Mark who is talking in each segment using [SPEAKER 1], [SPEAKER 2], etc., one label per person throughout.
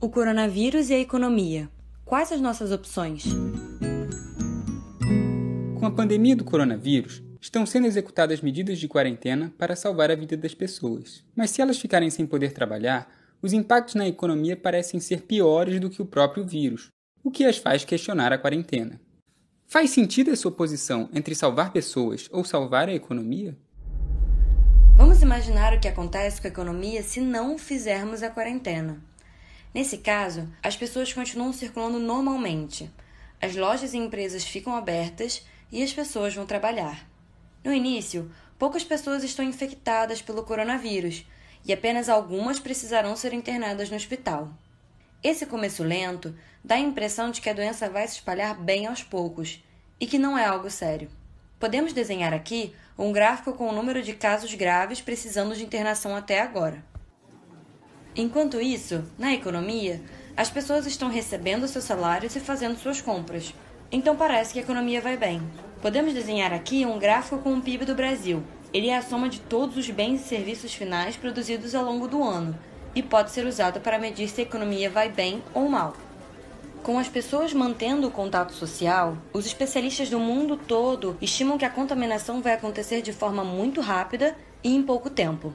[SPEAKER 1] O coronavírus e a economia. Quais as nossas opções?
[SPEAKER 2] Com a pandemia do coronavírus, estão sendo executadas medidas de quarentena para salvar a vida das pessoas. Mas se elas ficarem sem poder trabalhar, os impactos na economia parecem ser piores do que o próprio vírus, o que as faz questionar a quarentena. Faz sentido essa oposição entre salvar pessoas ou salvar a economia?
[SPEAKER 1] Vamos imaginar o que acontece com a economia se não fizermos a quarentena. Nesse caso, as pessoas continuam circulando normalmente. As lojas e empresas ficam abertas e as pessoas vão trabalhar. No início, poucas pessoas estão infectadas pelo coronavírus e apenas algumas precisarão ser internadas no hospital. Esse começo lento dá a impressão de que a doença vai se espalhar bem aos poucos e que não é algo sério. Podemos desenhar aqui um gráfico com o número de casos graves precisando de internação até agora. Enquanto isso, na economia, as pessoas estão recebendo seus salários e fazendo suas compras. Então parece que a economia vai bem. Podemos desenhar aqui um gráfico com o PIB do Brasil. Ele é a soma de todos os bens e serviços finais produzidos ao longo do ano e pode ser usado para medir se a economia vai bem ou mal. Com as pessoas mantendo o contato social, os especialistas do mundo todo estimam que a contaminação vai acontecer de forma muito rápida e em pouco tempo.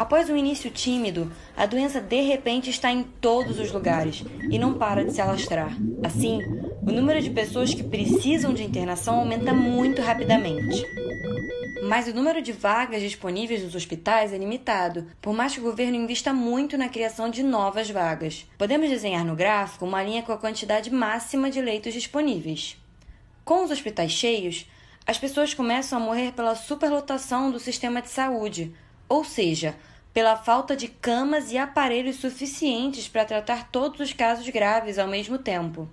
[SPEAKER 1] Após um início tímido, a doença de repente está em todos os lugares e não para de se alastrar. Assim, o número de pessoas que precisam de internação aumenta muito rapidamente. Mas o número de vagas disponíveis nos hospitais é limitado, por mais que o governo invista muito na criação de novas vagas. Podemos desenhar no gráfico uma linha com a quantidade máxima de leitos disponíveis. Com os hospitais cheios, as pessoas começam a morrer pela superlotação do sistema de saúde, ou seja, pela falta de camas e aparelhos suficientes para tratar todos os casos graves ao mesmo tempo.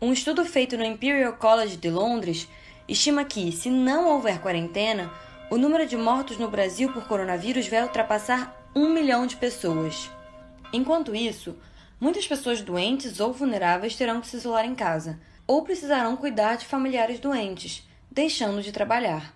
[SPEAKER 1] Um estudo feito no Imperial College de Londres estima que, se não houver quarentena, o número de mortos no Brasil por coronavírus vai ultrapassar um milhão de pessoas. Enquanto isso, muitas pessoas doentes ou vulneráveis terão que se isolar em casa ou precisarão cuidar de familiares doentes, deixando de trabalhar.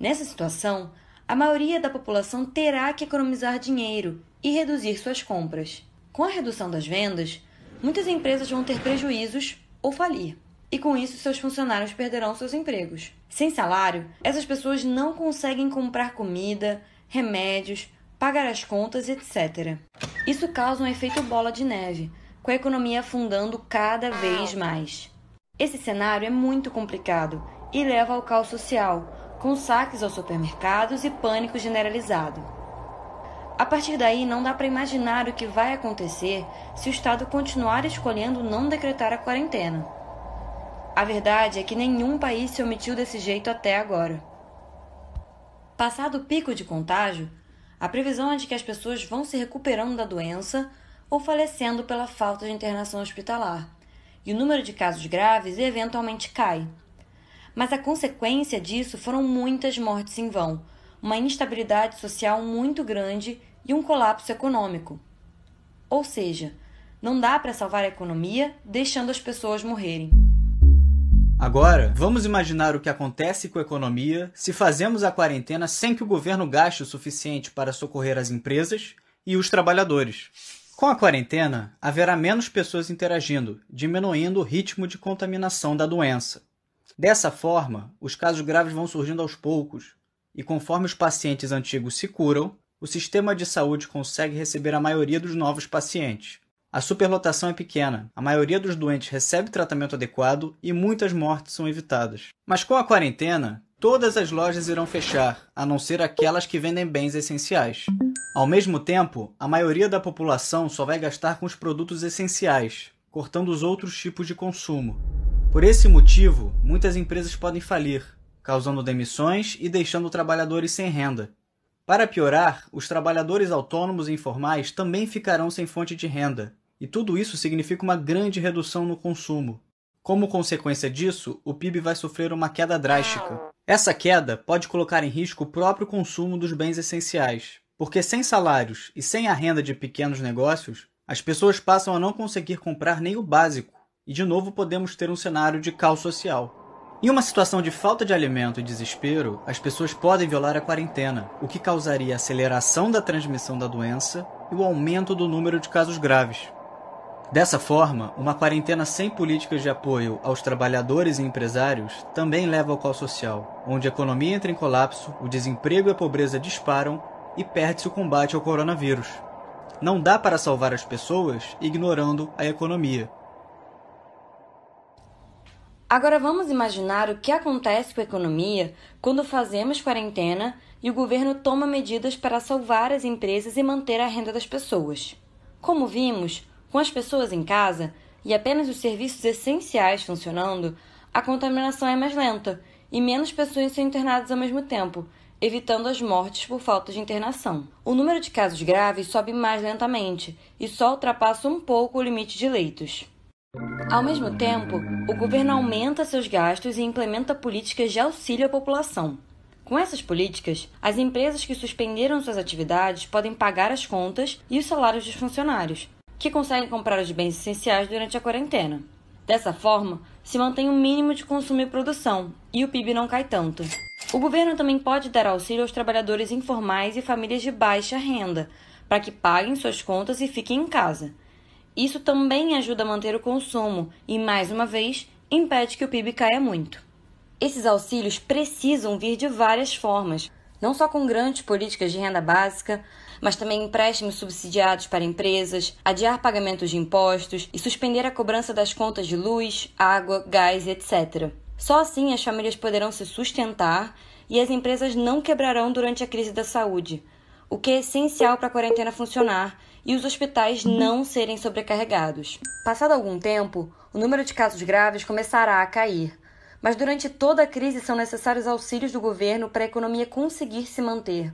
[SPEAKER 1] Nessa situação, a maioria da população terá que economizar dinheiro e reduzir suas compras. Com a redução das vendas, muitas empresas vão ter prejuízos ou falir, e com isso seus funcionários perderão seus empregos. Sem salário, essas pessoas não conseguem comprar comida, remédios, pagar as contas, etc. Isso causa um efeito bola de neve, com a economia afundando cada vez mais. Esse cenário é muito complicado e leva ao caos social, com saques aos supermercados e pânico generalizado. A partir daí, não dá para imaginar o que vai acontecer se o Estado continuar escolhendo não decretar a quarentena. A verdade é que nenhum país se omitiu desse jeito até agora. Passado o pico de contágio, a previsão é de que as pessoas vão se recuperando da doença ou falecendo pela falta de internação hospitalar, e o número de casos graves eventualmente cai, mas a consequência disso foram muitas mortes em vão, uma instabilidade social muito grande e um colapso econômico. Ou seja, não dá para salvar a economia deixando as pessoas morrerem.
[SPEAKER 2] Agora, vamos imaginar o que acontece com a economia se fazemos a quarentena sem que o governo gaste o suficiente para socorrer as empresas e os trabalhadores. Com a quarentena, haverá menos pessoas interagindo, diminuindo o ritmo de contaminação da doença. Dessa forma, os casos graves vão surgindo aos poucos, e conforme os pacientes antigos se curam, o sistema de saúde consegue receber a maioria dos novos pacientes. A superlotação é pequena, a maioria dos doentes recebe tratamento adequado e muitas mortes são evitadas. Mas com a quarentena, todas as lojas irão fechar, a não ser aquelas que vendem bens essenciais. Ao mesmo tempo, a maioria da população só vai gastar com os produtos essenciais, cortando os outros tipos de consumo. Por esse motivo, muitas empresas podem falir, causando demissões e deixando trabalhadores sem renda. Para piorar, os trabalhadores autônomos e informais também ficarão sem fonte de renda, e tudo isso significa uma grande redução no consumo. Como consequência disso, o PIB vai sofrer uma queda drástica. Essa queda pode colocar em risco o próprio consumo dos bens essenciais, porque sem salários e sem a renda de pequenos negócios, as pessoas passam a não conseguir comprar nem o básico, e de novo podemos ter um cenário de caos social. Em uma situação de falta de alimento e desespero, as pessoas podem violar a quarentena, o que causaria aceleração da transmissão da doença e o aumento do número de casos graves. Dessa forma, uma quarentena sem políticas de apoio aos trabalhadores e empresários também leva ao caos social, onde a economia entra em colapso, o desemprego e a pobreza disparam e perde-se o combate ao coronavírus. Não dá para salvar as pessoas ignorando a economia.
[SPEAKER 1] Agora vamos imaginar o que acontece com a economia quando fazemos quarentena e o governo toma medidas para salvar as empresas e manter a renda das pessoas. Como vimos, com as pessoas em casa e apenas os serviços essenciais funcionando, a contaminação é mais lenta e menos pessoas são internadas ao mesmo tempo, evitando as mortes por falta de internação. O número de casos graves sobe mais lentamente e só ultrapassa um pouco o limite de leitos. Ao mesmo tempo, o governo aumenta seus gastos e implementa políticas de auxílio à população. Com essas políticas, as empresas que suspenderam suas atividades podem pagar as contas e os salários dos funcionários, que conseguem comprar os bens essenciais durante a quarentena. Dessa forma, se mantém o um mínimo de consumo e produção, e o PIB não cai tanto. O governo também pode dar auxílio aos trabalhadores informais e famílias de baixa renda, para que paguem suas contas e fiquem em casa. Isso também ajuda a manter o consumo e, mais uma vez, impede que o PIB caia muito. Esses auxílios precisam vir de várias formas, não só com grandes políticas de renda básica, mas também empréstimos subsidiados para empresas, adiar pagamentos de impostos e suspender a cobrança das contas de luz, água, gás, etc. Só assim as famílias poderão se sustentar e as empresas não quebrarão durante a crise da saúde, o que é essencial para a quarentena funcionar e os hospitais não serem sobrecarregados. Passado algum tempo, o número de casos graves começará a cair, mas durante toda a crise são necessários auxílios do governo para a economia conseguir se manter.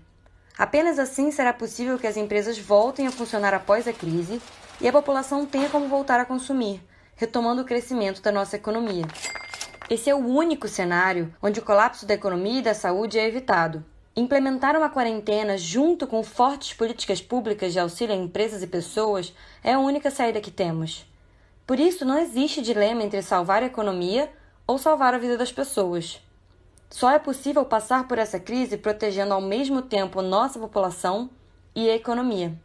[SPEAKER 1] Apenas assim será possível que as empresas voltem a funcionar após a crise e a população tenha como voltar a consumir, retomando o crescimento da nossa economia. Esse é o único cenário onde o colapso da economia e da saúde é evitado. Implementar uma quarentena junto com fortes políticas públicas de auxílio a empresas e pessoas é a única saída que temos. Por isso, não existe dilema entre salvar a economia ou salvar a vida das pessoas. Só é possível passar por essa crise protegendo ao mesmo tempo nossa população e a economia.